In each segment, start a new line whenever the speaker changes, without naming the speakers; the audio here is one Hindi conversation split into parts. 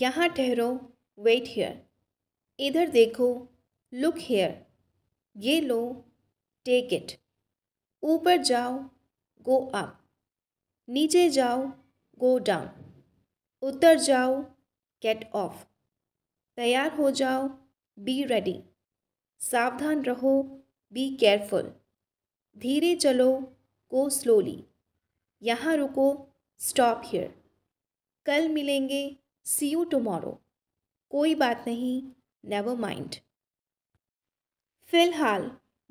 यहाँ ठहरो वेट हेयर इधर देखो लुक हेयर ये लो टेक इट ऊपर जाओ गो अप नीचे जाओ गो डाउन उतर जाओ गेट ऑफ तैयार हो जाओ बी रेडी सावधान रहो बी केयरफुल धीरे चलो गो स्लोली यहाँ रुको स्टॉप हियर कल मिलेंगे सी यू टमोरो कोई बात नहीं नेवर माइंड फिलहाल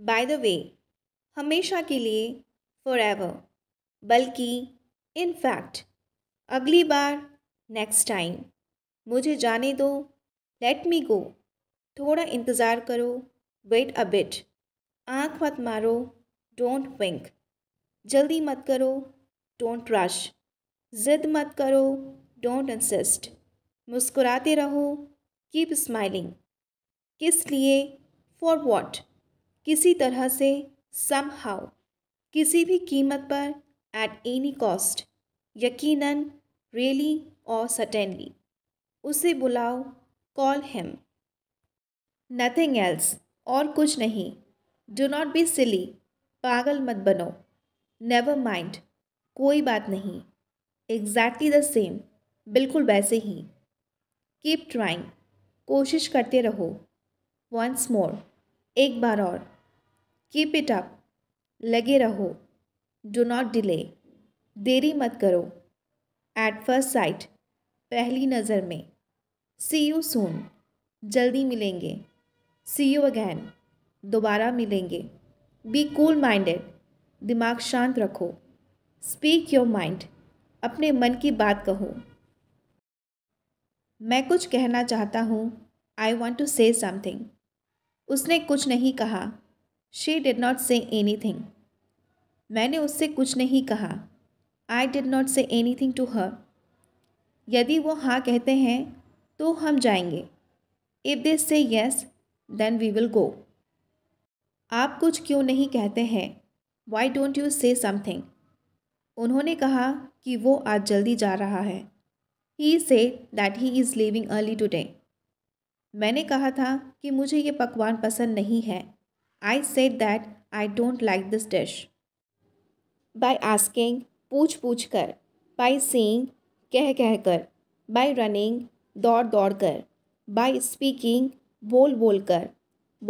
बाय द वे हमेशा के लिए फॉर एवर बल्कि इनफैक्ट अगली बार नेक्स्ट टाइम मुझे जाने दो लेट मी गो थोड़ा इंतज़ार करो वेट अ बिट आँख मत मारो डोंट विंक जल्दी मत करो डोंट रश ज़िद मत करो डोंट इंसिस्ट मुस्कुराते रहो कीप स्माइलिंग किस लिए फॉर वॉट किसी तरह से सम हाउ किसी भी कीमत पर एट एनी कॉस्ट यकीनन रियली और सटेनली उसे बुलाओ कॉल हिम नथिंग एल्स और कुछ नहीं डो नॉट बी सिली पागल मत बनो नेवर माइंड कोई बात नहीं एग्जैक्टली द सेम बिल्कुल वैसे ही कीप ट्राइंग कोशिश करते रहो वंस मोर एक बार और कीप इट अप लगे रहो डो नॉट डिले देरी मत करो एट फर्स्ट साइट पहली नज़र में सी यू सून जल्दी मिलेंगे सी यू अगैन दोबारा मिलेंगे बी कूल माइंडेड दिमाग शांत रखो स्पीक योर माइंड अपने मन की बात कहो मैं कुछ कहना चाहता हूँ I want to say something उसने कुछ नहीं कहा she did not say anything मैंने उससे कुछ नहीं कहा I did not say anything to her यदि वो हाँ कहते हैं तो हम जाएंगे if they say yes then we will go आप कुछ क्यों नहीं कहते हैं why don't you say something उन्होंने कहा कि वो आज जल्दी जा रहा है he say that he is leaving early today मैंने कहा था कि मुझे ये पकवान पसंद नहीं है I said that I don't like this dish by asking पूछ पूछ कर बाई सींग कह कह कर बाई रनिंग दौड़ दौड़ कर बाई स्पीकिंग बोल बोल कर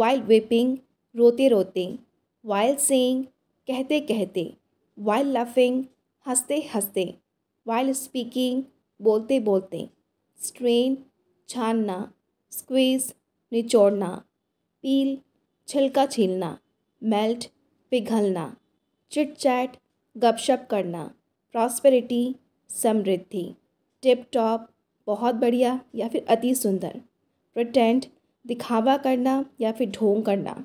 वाइल वेपिंग रोते रोते वाइल सींग कहते कहते वाइल लफिंग हंसते हंसते वाइल स्पीकिंग बोलते बोलते स्ट्रेन छानना स्क्वीज निचोड़ना पील छिलका छीलना मेल्ट पिघलना चिट चैट गपशप करना प्रॉस्पेरिटी समृद्धि टिप टॉप बहुत बढ़िया या फिर अति सुंदर प्रटेंट दिखावा करना या फिर ढोंग करना